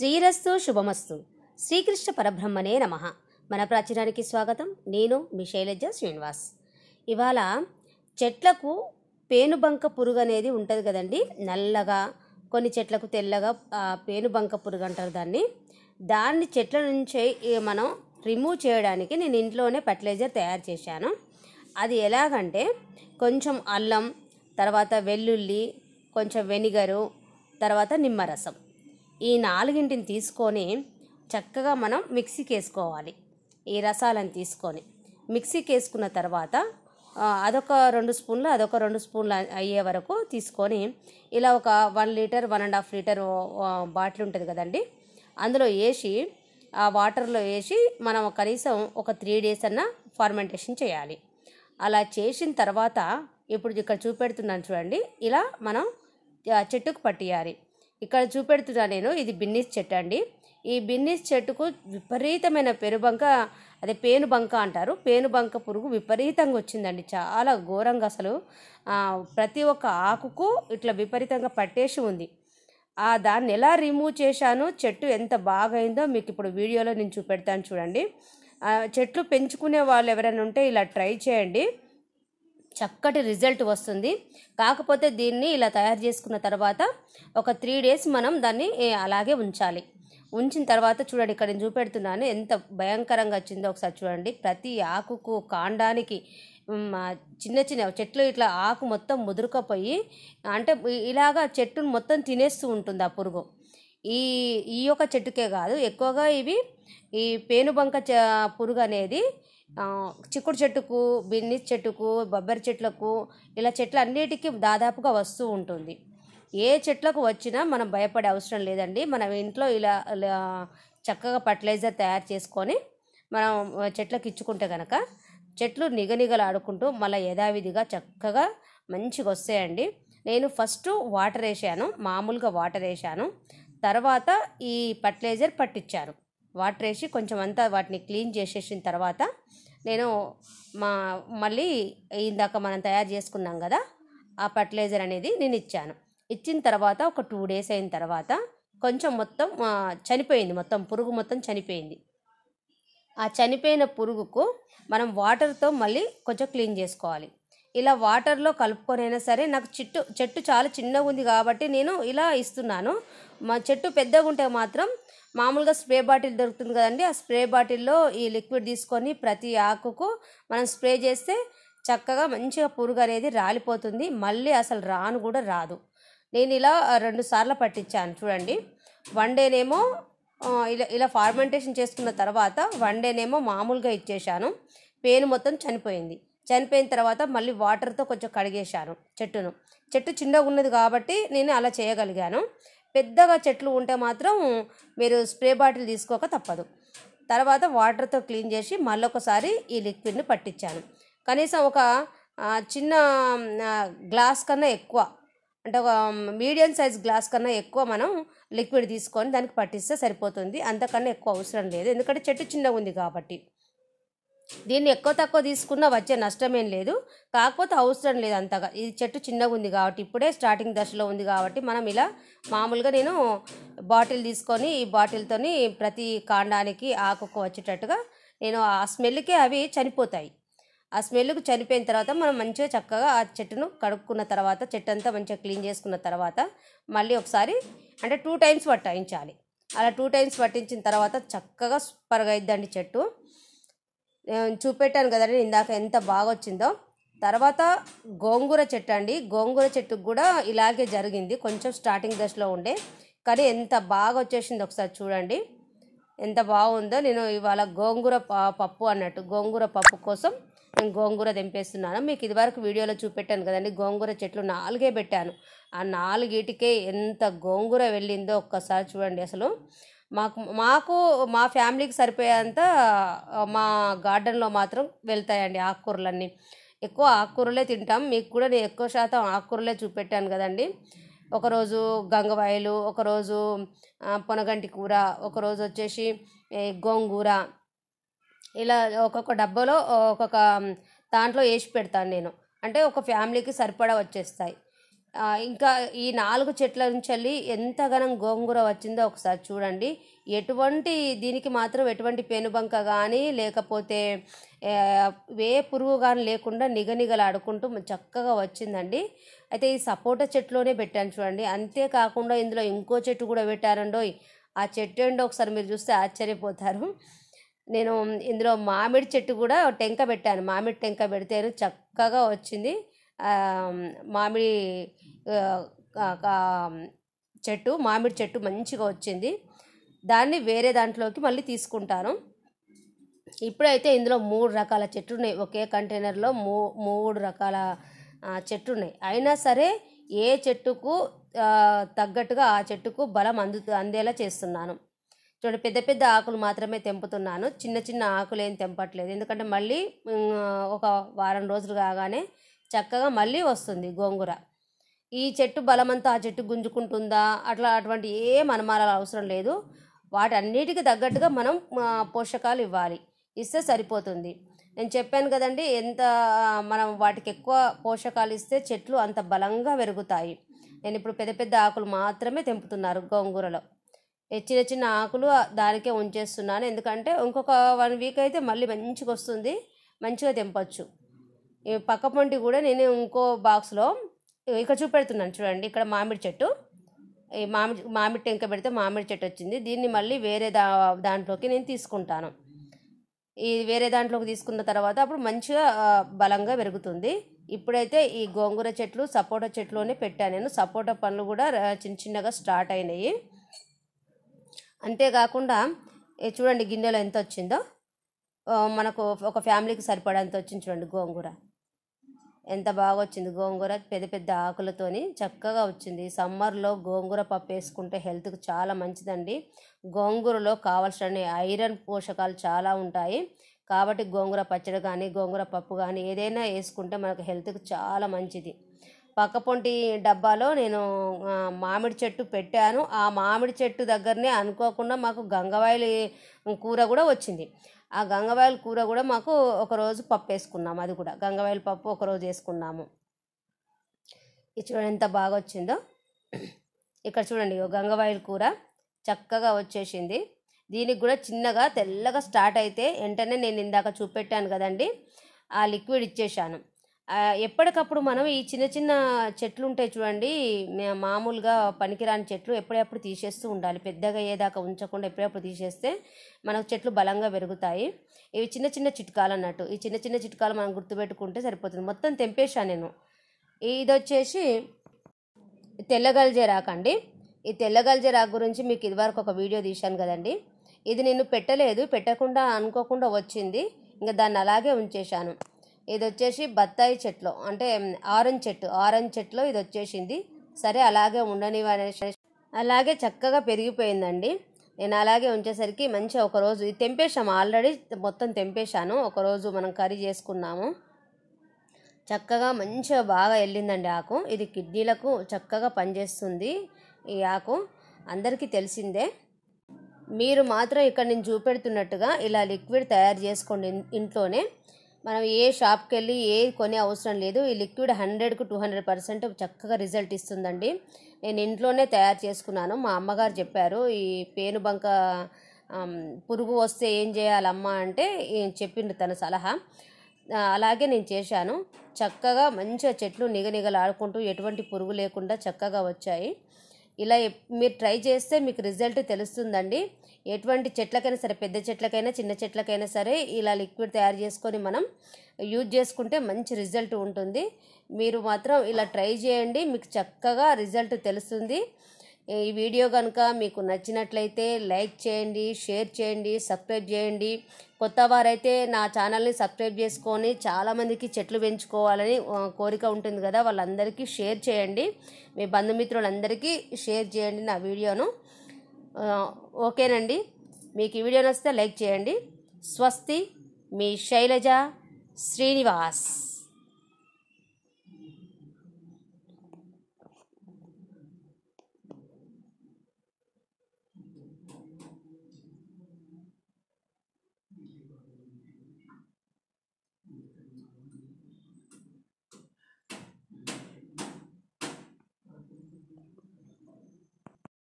శ్రీరస్తు శుభమస్తు శ్రీకృష్ణ పరబ్రహ్మనే నమ మన ప్రాచీనానికి స్వాగతం నేను మీ శైలజ శ్రీనివాస్ ఇవాళ చెట్లకు పేనుబంక పురుగు అనేది ఉంటుంది కదండి నల్లగా కొన్ని చెట్లకు తెల్లగా పేనుబంక పురుగు అంటారు దాన్ని దాన్ని చెట్ల నుంచే మనం రిమూవ్ చేయడానికి నేను ఇంట్లోనే ఫర్టిలైజర్ తయారు చేశాను అది ఎలాగంటే కొంచెం అల్లం తర్వాత వెల్లుల్లి కొంచెం వెనిగరు తర్వాత నిమ్మరసం ఈ నాలుగింటిని తీసుకొని చక్కగా మనం మిక్సీకి వేసుకోవాలి ఈ రసాలను తీసుకొని మిక్సీకి వేసుకున్న తర్వాత అదొక రెండు స్పూన్లు అదొక రెండు స్పూన్లు అయ్యే వరకు తీసుకొని ఇలా ఒక one litre one and half litre bottle ఉంటుంది కదండి అందులో వేసి ఆ వాటర్లో వేసి మనం కనీసం ఒక త్రీ డేస్ అన్న ఫార్మెంటేషన్ చేయాలి అలా చేసిన తర్వాత ఇప్పుడు ఇక్కడ చూపెడుతున్నాను చూడండి ఇలా మనం చెట్టుకు పట్టియాలి ఇక్కడ చూపెడుతున్నా నేను ఇది బిన్నీస్ చెట్టు అండి ఈ బిన్నీస్ చెట్టుకు విపరీతమైన పెనుబంక అదే పేనుబంక అంటారు పేనుబంక పురుగు విపరీతంగా వచ్చిందండి చాలా ఘోరంగా అసలు ప్రతి ఒక్క ఆకుకు ఇట్లా విపరీతంగా పట్టేసి ఉంది ఆ దాన్ని ఎలా రిమూవ్ చేశాను చెట్టు ఎంత బాగా అయిందో మీకు ఇప్పుడు వీడియోలో నేను చూపెడతాను చూడండి చెట్లు పెంచుకునే వాళ్ళు ఎవరైనా ఉంటే ఇలా ట్రై చేయండి చక్కటి రిజల్ట్ వస్తుంది కాకపోతే దీన్ని ఇలా తయారు చేసుకున్న తర్వాత ఒక త్రీ డేస్ మనం దాన్ని అలాగే ఉంచాలి ఉంచిన తర్వాత చూడండి ఇక్కడ నేను చూపెడుతున్నాను ఎంత భయంకరంగా వచ్చిందో ఒకసారి చూడండి ప్రతి ఆకుకు కాండానికి చిన్న చిన్న చెట్లు ఇట్లా ఆకు మొత్తం ముదురుకపోయి అంటే ఇలాగా చెట్టును మొత్తం తినేస్తూ ఉంటుంది ఆ పురుగు ఈ ఈ యొక్క చెట్టుకే కాదు ఎక్కువగా ఇవి ఈ పేనుబంక పురుగు అనేది చిక్కుడు చెట్టుకు బిన్నిస్ చెట్టుకు బొబ్బరి చెట్లకు ఇలా చెట్లు అన్నిటికీ దాదాపుగా వస్తూ ఉంటుంది ఏ చెట్లకు వచ్చినా మనం భయపడే అవసరం లేదండి మనం ఇంట్లో ఇలా చక్కగా ఫర్టిలైజర్ తయారు చేసుకొని మనం చెట్లకు ఇచ్చుకుంటే కనుక చెట్లు నిగనిగలాడుకుంటూ మళ్ళీ యథావిధిగా చక్కగా మంచిగా వస్తాయండి నేను ఫస్ట్ వాటర్ వేసాను మామూలుగా వాటర్ వేసాను తర్వాత ఈ ఫర్టిలైజర్ పట్టించారు వాటర్ వేసి కొంచెం అంతా వాటిని క్లీన్ చేసేసిన తర్వాత నేను మా మళ్ళీ ఇందాక మనం తయారు చేసుకున్నాం కదా ఆ ఫర్టిలైజర్ అనేది నేను ఇచ్చాను ఇచ్చిన తర్వాత ఒక టూ డేస్ అయిన తర్వాత కొంచెం మొత్తం చనిపోయింది మొత్తం పురుగు మొత్తం చనిపోయింది ఆ చనిపోయిన పురుగుకు మనం వాటర్తో మళ్ళీ కొంచెం క్లీన్ చేసుకోవాలి ఇలా వాటర్లో కలుపుకొనైనా సరే నాకు చెట్టు చెట్టు చాలా చిన్నగా ఉంది కాబట్టి నేను ఇలా ఇస్తున్నాను మా చెట్టు పెద్దగా ఉంటే మాత్రం మామూలుగా స్ప్రే బాటిల్ దొరుకుతుంది కదండి ఆ స్ప్రే బాటిల్లో ఈ లిక్విడ్ తీసుకొని ప్రతి ఆకుకు మనం స్ప్రే చేస్తే చక్కగా మంచిగా పురుగు అనేది రాలిపోతుంది మళ్ళీ అసలు రాను కూడా రాదు నేను ఇలా రెండు సార్లు పట్టించాను చూడండి వన్ డేనేమో ఇలా ఇలా ఫార్మెంటేషన్ చేసుకున్న తర్వాత వన్ డేనేమో మామూలుగా ఇచ్చేసాను పేను మొత్తం చనిపోయింది చనిపోయిన తర్వాత మళ్ళీ వాటర్తో కొంచెం కడిగేశాను చెట్టును చెట్టు చిన్నగా ఉన్నది కాబట్టి నేను అలా చేయగలిగాను పెద్దగా చెట్లు ఉంటే మాత్రం మీరు స్ప్రే బాటిల్ తీసుకోక తప్పదు తర్వాత వాటర్తో క్లీన్ చేసి మళ్ళొకసారి ఈ లిక్విడ్ని పట్టించాను కనీసం ఒక చిన్న గ్లాస్ కన్నా ఎక్కువ అంటే ఒక మీడియం సైజ్ గ్లాస్ కన్నా ఎక్కువ మనం లిక్విడ్ తీసుకొని దానికి పట్టిస్తే సరిపోతుంది అంతకన్నా ఎక్కువ అవసరం లేదు ఎందుకంటే చెట్టు చిన్నగా ఉంది కాబట్టి దీన్ని ఎక్కువ తక్కువ తీసుకున్నా వచ్చే నష్టమేం లేదు కాకపోతే అవసరం లేదు అంతగా ఇది చెట్టు చిన్నగా ఉంది కాబట్టి ఇప్పుడే స్టార్టింగ్ దశలో ఉంది కాబట్టి మనం ఇలా మామూలుగా నేను బాటిల్ తీసుకొని ఈ బాటిల్తోని ప్రతి కాండానికి ఆకుకు వచ్చేటట్టుగా నేను ఆ స్మెల్కే అవి చనిపోతాయి ఆ స్మెల్కి చనిపోయిన తర్వాత మనం మంచిగా చక్కగా ఆ చెట్టును కడుక్కున్న తర్వాత చెట్టు అంతా మంచిగా క్లీన్ చేసుకున్న తర్వాత మళ్ళీ ఒకసారి అంటే టూ టైమ్స్ పట్టాయించాలి అలా టూ టైమ్స్ పట్టించిన తర్వాత చక్కగా సూపర్గా అయిద్దండి చెట్టు చూపెట్టాను కదండి ఇందాక ఎంత బాగా వచ్చిందో తర్వాత గోంగూర చెట్టు అండి గోంగూర చెట్టుకు కూడా ఇలాగే జరిగింది కొంచెం స్టార్టింగ్ దశలో ఉండే కానీ ఎంత బాగా వచ్చేసింది ఒకసారి చూడండి ఎంత బాగుందో నేను ఇవాళ గోంగూర పప్పు అన్నట్టు గోంగూర పప్పు కోసం నేను గోంగూర తెంపేస్తున్నాను మీకు ఇదివరకు వీడియోలో చూపెట్టాను కదండి గోంగూర చెట్లు నాలుగే పెట్టాను ఆ నాలుగేటికే ఎంత గోంగూర వెళ్ళిందో ఒక్కసారి చూడండి అసలు మాకు మాకు మా ఫ్యామిలీకి సరిపోయేంత మా గార్డెన్లో మాత్రం వెళ్తాయండి ఆకుకూరలన్నీ ఎక్కువ ఆకుకూరలే తింటాం మీకు కూడా నేను ఎక్కువ శాతం ఆకుకూరలే చూపెట్టాను కదండి ఒకరోజు గంగవాయలు ఒకరోజు పొనగంటి కూర ఒకరోజు వచ్చేసి గోంగూర ఇలా ఒక్కొక్క డబ్బాలో ఒక్కొక్క దాంట్లో వేసి పెడతాను నేను అంటే ఒక ఫ్యామిలీకి సరిపడా వచ్చేస్తాయి ఇంకా ఈ నాలుగు చెట్ల నుంచి ఘనం గోంగూర వచ్చిందో ఒకసారి చూడండి ఎటువంటి దీనికి మాత్రం ఎటువంటి పెనుబంక కానీ లేకపోతే ఏ పురుగు కానీ లేకుండా నిగనిగలాడుకుంటూ చక్కగా వచ్చిందండి అయితే ఈ సపోటా చెట్టులోనే పెట్టాను చూడండి అంతేకాకుండా ఇందులో ఇంకో చెట్టు కూడా పెట్టారండో ఆ చెట్టు ఏంటో ఒకసారి మీరు చూస్తే ఆశ్చర్యపోతారు నేను ఇందులో మామిడి చెట్టు కూడా టెంక పెట్టాను మామిడి టెంక పెడితే చక్కగా వచ్చింది మామిడి చెట్టు మామిడి చెట్టు మంచిగా వచ్చింది దాన్ని వేరే దాంట్లోకి మళ్ళీ తీసుకుంటాను ఇప్పుడైతే ఇందులో మూడు రకాల చెట్లు ఉన్నాయి ఒకే కంటైనర్లో మూ మూడు రకాల చెట్లు ఉన్నాయి అయినా సరే ఏ చెట్టుకు తగ్గట్టుగా ఆ చెట్టుకు బలం అందు అందేలా చేస్తున్నాను చూడండి పెద్ద పెద్ద ఆకులు మాత్రమే తెంపుతున్నాను చిన్న చిన్న ఆకులు ఏం తెంపట్లేదు ఎందుకంటే మళ్ళీ ఒక వారం రోజులు కాగానే చక్కగా మళ్ళీ వస్తుంది గోంగూర ఈ చెట్టు బలమంతా ఆ చెట్టు గుంజుకుంటుందా అట్లా అటువంటి ఏం అనుమానాలు అవసరం లేదు అన్నిటికీ తగ్గట్టుగా మనం పోషకాలు ఇవ్వాలి ఇస్తే సరిపోతుంది నేను చెప్పాను కదండి ఎంత మనం వాటికి ఎక్కువ పోషకాలు ఇస్తే చెట్లు అంత బలంగా పెరుగుతాయి నేను ఇప్పుడు పెద్ద పెద్ద ఆకులు మాత్రమే తెంపుతున్నారు గోంగూరలో చిన్న చిన్న ఆకులు దానికే ఉంచేస్తున్నాను ఎందుకంటే ఇంకొక వన్ వీక్ అయితే మళ్ళీ మంచిగా వస్తుంది మంచిగా తెంపచ్చు పక్క పొంటి కూడా నేను ఇంకో బాక్స్లో ఇక్కడ చూపెడుతున్నాను చూడండి ఇక్కడ మామిడి చెట్టు ఈ మామిడి మామిడి టెంక పెడితే మామిడి చెట్టు వచ్చింది దీన్ని మళ్ళీ వేరే దా దాంట్లోకి నేను తీసుకుంటాను ఈ వేరే దాంట్లోకి తీసుకున్న తర్వాత అప్పుడు మంచిగా బలంగా పెరుగుతుంది ఇప్పుడైతే ఈ గోంగూర చెట్లు సపోటా చెట్లునే పెట్టాను నేను సపోటా పండ్లు కూడా చిన్న చిన్నగా స్టార్ట్ అయినాయి అంతేకాకుండా చూడండి గిన్నెలో ఎంత వచ్చిందో మనకు ఒక ఫ్యామిలీకి సరిపడేంత వచ్చింది చూడండి గోంగూర ఎంత బాగా వచ్చింది గోంగూర పెద్ద పెద్ద ఆకులతోని చక్కగా వచ్చింది సమ్మర్లో గోంగూర పప్పు వేసుకుంటే హెల్త్కి చాలా మంచిదండి గోంగూరలో కావాల్సిన ఐరన్ పోషకాలు చాలా ఉంటాయి కాబట్టి గోంగూర పచ్చడి కానీ గోంగూర పప్పు కానీ ఏదైనా వేసుకుంటే మనకు హెల్త్కి చాలా మంచిది పక్కపొంటి డబ్బాలో నేను మామిడి చెట్టు పెట్టాను ఆ మామిడి చెట్టు దగ్గరనే అనుకోకుండా మాకు గంగవాయలు కూర కూడా వచ్చింది ఆ గంగవాయల కూర కూడా మాకు ఒకరోజు పప్పు వేసుకున్నాము అది కూడా గంగవాయల పప్పు ఒకరోజు వేసుకున్నాము ఇది చూడండి ఎంత బాగా వచ్చిందో ఇక్కడ చూడండి గంగవాయల కూర చక్కగా వచ్చేసింది దీనికి కూడా చిన్నగా తెల్లగా స్టార్ట్ అయితే వెంటనే నేను ఇందాక చూపెట్టాను కదండి ఆ లిక్విడ్ ఇచ్చేసాను ఎప్పటికప్పుడు మనం ఈ చిన్న చిన్న చెట్లు ఉంటాయి చూడండి మామూలుగా పనికిరాని చెట్లు ఎప్పుడప్పుడు తీసేస్తూ ఉండాలి పెద్దగా అయ్యేదాకా ఉంచకుండా ఎప్పుడప్పుడు తీసేస్తే మనకు చెట్లు బలంగా పెరుగుతాయి ఇవి చిన్న చిన్న చిట్కాలు అన్నట్టు ఈ చిన్న చిన్న చిట్కాలు మనం గుర్తుపెట్టుకుంటే సరిపోతుంది మొత్తం తెంపేశాను నేను ఇది వచ్చేసి అండి ఈ తెల్లగల్జేరాకు గురించి మీకు ఇదివరకు ఒక వీడియో తీశాను కదండి ఇది నేను పెట్టలేదు పెట్టకుండా అనుకోకుండా వచ్చింది ఇంకా దాన్ని అలాగే ఉంచేశాను ఇది వచ్చేసి బత్తాయి చెట్లు అంటే ఆరెంజ్ చెట్టు ఆరెంజ్ చెట్లు ఇది వచ్చేసింది సరే అలాగే ఉండనివనేసి అలాగే చక్కగా పెరిగిపోయిందండి నేను అలాగే ఉంచేసరికి మంచిగా ఒకరోజు ఇది తెంపేశాము ఆల్రెడీ మొత్తం తెంపేశాను ఒకరోజు మనం కర్రీ చేసుకున్నాము చక్కగా మంచిగా బాగా వెళ్ళిందండి ఆకు ఇది కిడ్నీలకు చక్కగా పనిచేస్తుంది ఈ ఆకు అందరికీ తెలిసిందే మీరు మాత్రం ఇక్కడ నేను చూపెడుతున్నట్టుగా ఇలా లిక్విడ్ తయారు చేసుకోండి ఇంట్లోనే మనం ఏ షాప్కి వెళ్ళి ఏ కొనే అవసరం లేదు ఈ లిక్విడ్ హండ్రెడ్కు టూ హండ్రెడ్ పర్సెంట్ చక్కగా రిజల్ట్ ఇస్తుందండి నేను ఇంట్లోనే తయారు చేసుకున్నాను మా అమ్మగారు చెప్పారు ఈ పేనుబంక పురుగు వస్తే ఏం చేయాలమ్మా అంటే చెప్పిండు తన సలహా అలాగే నేను చేశాను చక్కగా మంచిగా చెట్లు నిగనిగలాడుకుంటూ ఎటువంటి పురుగు లేకుండా చక్కగా వచ్చాయి ఇలా మీరు ట్రై చేస్తే మీకు రిజల్ట్ తెలుస్తుందండి ఎటువంటి చెట్లకైనా సరే పెద్ద చెట్లకైనా చిన్న చెట్లకైనా సరే ఇలా లిక్విడ్ తయారు చేసుకొని మనం యూజ్ చేసుకుంటే మంచి రిజల్ట్ ఉంటుంది మీరు మాత్రం ఇలా ట్రై చేయండి మీకు చక్కగా రిజల్ట్ తెలుస్తుంది ఈ వీడియో కనుక మీకు నచ్చినట్లయితే లైక్ చేయండి షేర్ చేయండి సబ్స్క్రైబ్ చేయండి కొత్త వారైతే నా ఛానల్ని సబ్స్క్రైబ్ చేసుకొని చాలామందికి చెట్లు పెంచుకోవాలని కోరిక ఉంటుంది కదా వాళ్ళందరికీ షేర్ చేయండి మీ బంధుమిత్రులందరికీ షేర్ చేయండి నా వీడియోను ఓకేనండి మీకు ఈ వీడియో నచ్చితే లైక్ చేయండి స్వస్తి మీ శైలజ శ్రీనివాస్